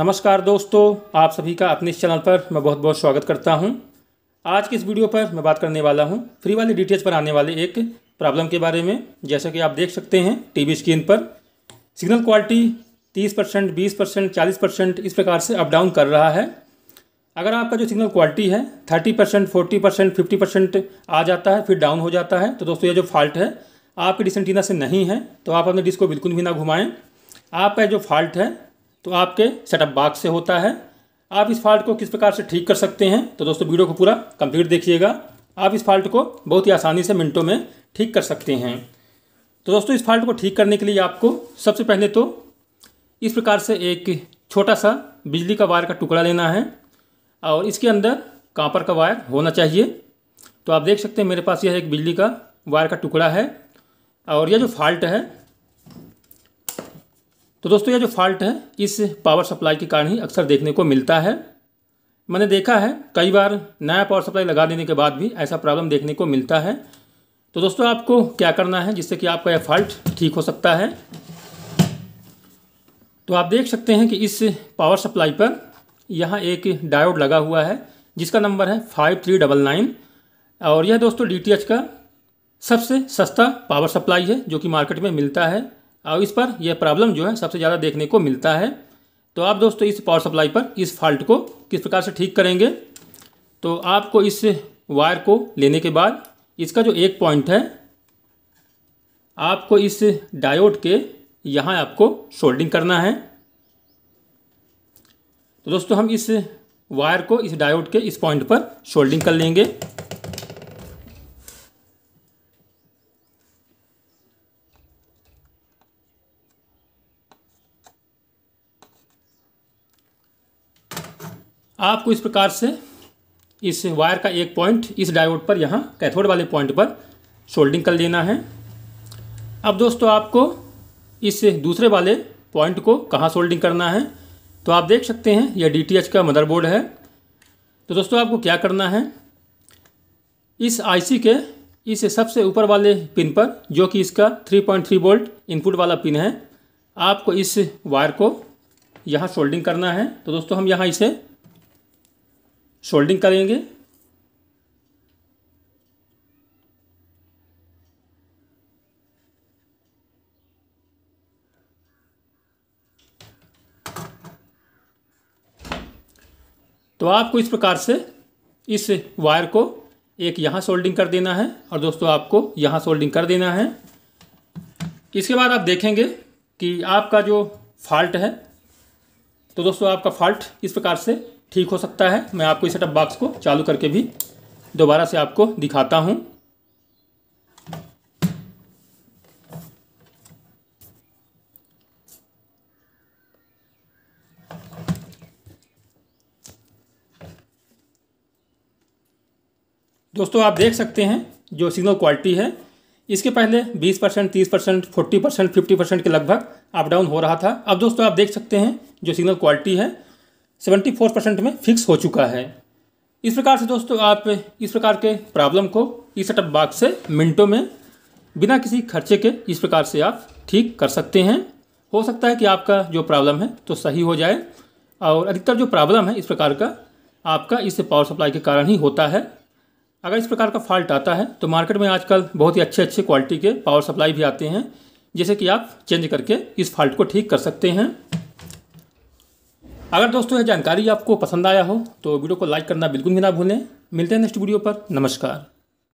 नमस्कार दोस्तों आप सभी का अपने इस चैनल पर मैं बहुत बहुत स्वागत करता हूं। आज की इस वीडियो पर मैं बात करने वाला हूं फ्री वाले डिटेल्स पर आने वाले एक प्रॉब्लम के बारे में जैसा कि आप देख सकते हैं टीवी स्क्रीन पर सिग्नल क्वालिटी 30 परसेंट बीस परसेंट चालीस परसेंट इस प्रकार से अप डाउन कर रहा है अगर आपका जो सिग्नल क्वालिटी है thirty percent forty percent fifty percent आ जाता है फिर डाउन हो जाता है तो दोस्तों ये जो फॉल्ट है आपके डिसेंटीना से नहीं है तो आप अपने डिस्क को बिल्कुल भी ना घुमाएँ आपका जो फॉल्ट है तो आपके सेटअप बाक्स से होता है आप इस फॉल्ट को किस प्रकार से ठीक कर सकते हैं तो दोस्तों वीडियो को पूरा कंप्लीट देखिएगा आप इस फॉल्ट को बहुत ही आसानी से मिनटों में ठीक कर सकते हैं तो दोस्तों इस फॉल्ट को ठीक करने के लिए आपको सबसे पहले तो इस प्रकार से एक छोटा सा बिजली का वायर का टुकड़ा लेना है और इसके अंदर कापर का वायर होना चाहिए तो आप देख सकते हैं मेरे पास यह एक बिजली का वायर का टुकड़ा है और यह जो फॉल्ट है तो दोस्तों यह जो फॉल्ट है इस पावर सप्लाई के कारण ही अक्सर देखने को मिलता है मैंने देखा है कई बार नया पावर सप्लाई लगा देने के बाद भी ऐसा प्रॉब्लम देखने को मिलता है तो दोस्तों आपको क्या करना है जिससे कि आपका यह फॉल्ट ठीक हो सकता है तो आप देख सकते हैं कि इस पावर सप्लाई पर यहाँ एक डायोड लगा हुआ है जिसका नंबर है फाइव थ्री डबल नाइन और यह दोस्तों डी का सबसे सस्ता पावर सप्लाई है जो कि मार्केट में मिलता है और इस पर यह प्रॉब्लम जो है सबसे ज़्यादा देखने को मिलता है तो आप दोस्तों इस पावर सप्लाई पर इस फॉल्ट को किस प्रकार से ठीक करेंगे तो आपको इस वायर को लेने के बाद इसका जो एक पॉइंट है आपको इस डायोड के यहाँ आपको शोल्डिंग करना है तो दोस्तों हम इस वायर को इस डायोड के इस पॉइंट पर शोल्डिंग कर लेंगे आपको इस प्रकार से इस वायर का एक पॉइंट इस डायोड पर यहाँ कैथोड वाले पॉइंट पर सोल्डिंग कर लेना है अब दोस्तों आपको इस दूसरे वाले पॉइंट को कहाँ सोल्डिंग करना है तो आप देख सकते हैं यह डी का मदरबोर्ड है तो दोस्तों आपको क्या करना है इस आईसी के इस सबसे ऊपर वाले पिन पर जो कि इसका 3.3 वोल्ट इनपुट वाला पिन है आपको इस वायर को यहाँ सोल्डिंग करना है तो दोस्तों हम यहाँ इसे सोल्डिंग करेंगे तो आपको इस प्रकार से इस वायर को एक यहाँ सोल्डिंग कर देना है और दोस्तों आपको यहाँ सोल्डिंग कर देना है इसके बाद आप देखेंगे कि आपका जो फॉल्ट है तो दोस्तों आपका फॉल्ट इस प्रकार से ठीक हो सकता है मैं आपको इस सेटअप बॉक्स को चालू करके भी दोबारा से आपको दिखाता हूँ दोस्तों आप देख सकते हैं जो सिग्नल क्वालिटी है इसके पहले 20 परसेंट तीस percent forty percent fifty percent के लगभग अप डाउन हो रहा था अब दोस्तों आप देख सकते हैं जो सिग्नल क्वालिटी है सेवेंटी फोर परसेंट में फिक्स हो चुका है इस प्रकार से दोस्तों आप इस प्रकार के प्रॉब्लम को इस सेटअप बाग से मिनटों में बिना किसी खर्चे के इस प्रकार से आप ठीक कर सकते हैं हो सकता है कि आपका जो प्रॉब्लम है तो सही हो जाए और अधिकतर जो प्रॉब्लम है इस प्रकार का आपका इस पावर सप्लाई के कारण ही होता है अगर इस प्रकार का फॉल्ट आता है तो मार्केट में आजकल बहुत ही अच्छे अच्छे क्वालिटी के पावर सप्लाई भी आते हैं जैसे कि आप चेंज करके इस फॉल्ट को ठीक कर सकते हैं अगर दोस्तों यह जानकारी आपको पसंद आया हो तो वीडियो को लाइक करना बिल्कुल भी ना भूलें मिलते हैं नेक्स्ट वीडियो पर नमस्कार